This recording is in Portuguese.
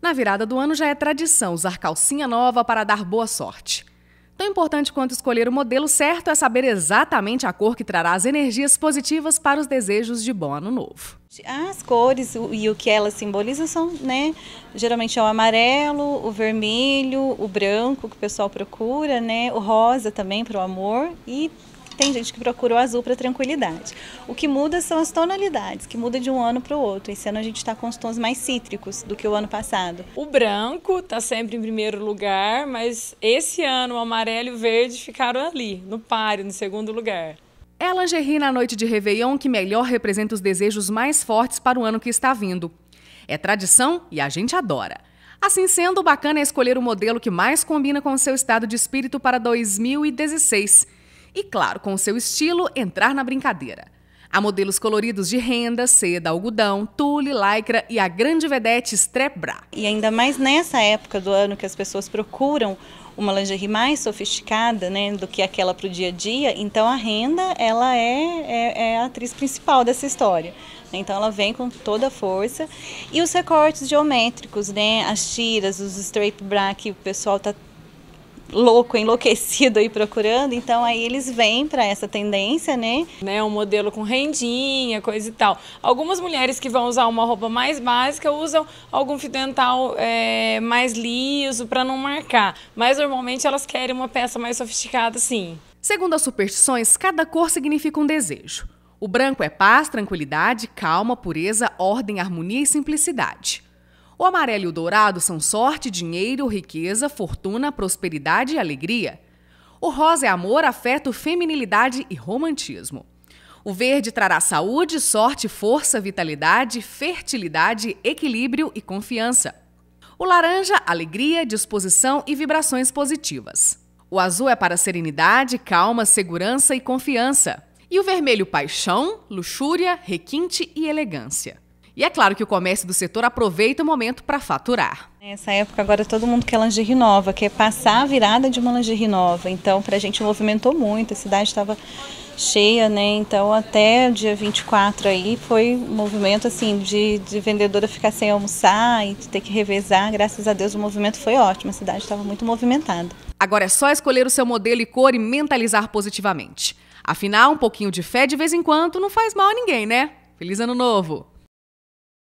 Na virada do ano já é tradição usar calcinha nova para dar boa sorte. Tão importante quanto escolher o modelo certo é saber exatamente a cor que trará as energias positivas para os desejos de bom ano novo. As cores e o que elas simbolizam são, né, geralmente é o amarelo, o vermelho, o branco que o pessoal procura, né, o rosa também para o amor e tem gente que procura o azul para tranquilidade. O que muda são as tonalidades, que muda de um ano para o outro. Esse ano a gente está com os tons mais cítricos do que o ano passado. O branco está sempre em primeiro lugar, mas esse ano o amarelo e o verde ficaram ali, no páreo, no segundo lugar. É a lingerie na noite de Réveillon que melhor representa os desejos mais fortes para o ano que está vindo. É tradição e a gente adora. Assim sendo, o bacana é escolher o modelo que mais combina com o seu estado de espírito para 2016 e, claro, com seu estilo, entrar na brincadeira. Há modelos coloridos de renda, seda, algodão, tule, lycra e a grande vedete bra E ainda mais nessa época do ano que as pessoas procuram uma lingerie mais sofisticada né, do que aquela para o dia a dia, então a renda ela é, é, é a atriz principal dessa história. Então ela vem com toda a força. E os recortes geométricos, né? As tiras, os straight bra que o pessoal está louco, enlouquecido aí procurando, então aí eles vêm para essa tendência, né? Né, um modelo com rendinha, coisa e tal. Algumas mulheres que vão usar uma roupa mais básica usam algum fio dental é, mais liso para não marcar, mas normalmente elas querem uma peça mais sofisticada, sim. Segundo as superstições, cada cor significa um desejo. O branco é paz, tranquilidade, calma, pureza, ordem, harmonia e simplicidade. O amarelo e o dourado são sorte, dinheiro, riqueza, fortuna, prosperidade e alegria. O rosa é amor, afeto, feminilidade e romantismo. O verde trará saúde, sorte, força, vitalidade, fertilidade, equilíbrio e confiança. O laranja, alegria, disposição e vibrações positivas. O azul é para serenidade, calma, segurança e confiança. E o vermelho, paixão, luxúria, requinte e elegância. E é claro que o comércio do setor aproveita o momento para faturar. Nessa época agora todo mundo quer lingerie nova, quer passar a virada de uma lingerie nova. Então para a gente movimentou muito, a cidade estava cheia, né? Então até dia 24 aí foi um movimento assim de, de vendedora ficar sem almoçar e ter que revezar. Graças a Deus o movimento foi ótimo, a cidade estava muito movimentada. Agora é só escolher o seu modelo e cor e mentalizar positivamente. Afinal, um pouquinho de fé de vez em quando não faz mal a ninguém, né? Feliz ano novo!